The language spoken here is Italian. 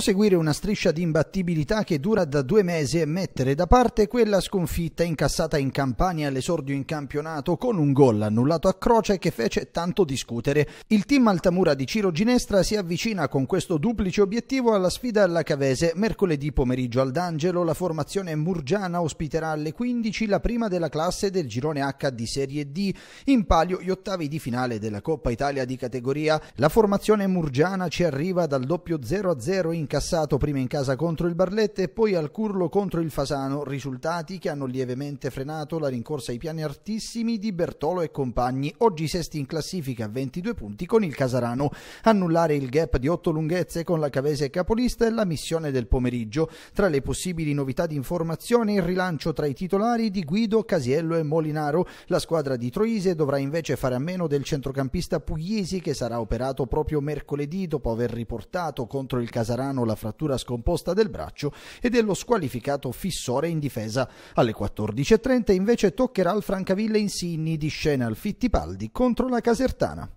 proseguire una striscia di imbattibilità che dura da due mesi e mettere da parte quella sconfitta incassata in Campania all'esordio in campionato con un gol annullato a croce che fece tanto discutere. Il team Altamura di Ciro Ginestra si avvicina con questo duplice obiettivo alla sfida alla Cavese. Mercoledì pomeriggio al D'Angelo la formazione murgiana ospiterà alle 15 la prima della classe del girone H di Serie D, in palio gli ottavi di finale della Coppa Italia di categoria. La formazione murgiana ci arriva dal doppio 0 0 in incassato prima in casa contro il Barletta e poi al Curlo contro il Fasano, risultati che hanno lievemente frenato la rincorsa ai piani altissimi di Bertolo e compagni, oggi sesti in classifica a 22 punti con il Casarano. Annullare il gap di otto lunghezze con la Cavese capolista è la missione del pomeriggio. Tra le possibili novità di informazione il rilancio tra i titolari di Guido, Casiello e Molinaro. La squadra di Troise dovrà invece fare a meno del centrocampista pugliesi che sarà operato proprio mercoledì dopo aver riportato contro il Casarano Milano la frattura scomposta del braccio e dello squalificato fissore in difesa. Alle 14.30 invece toccherà al Francaville Insigni di scena al Fittipaldi contro la Casertana.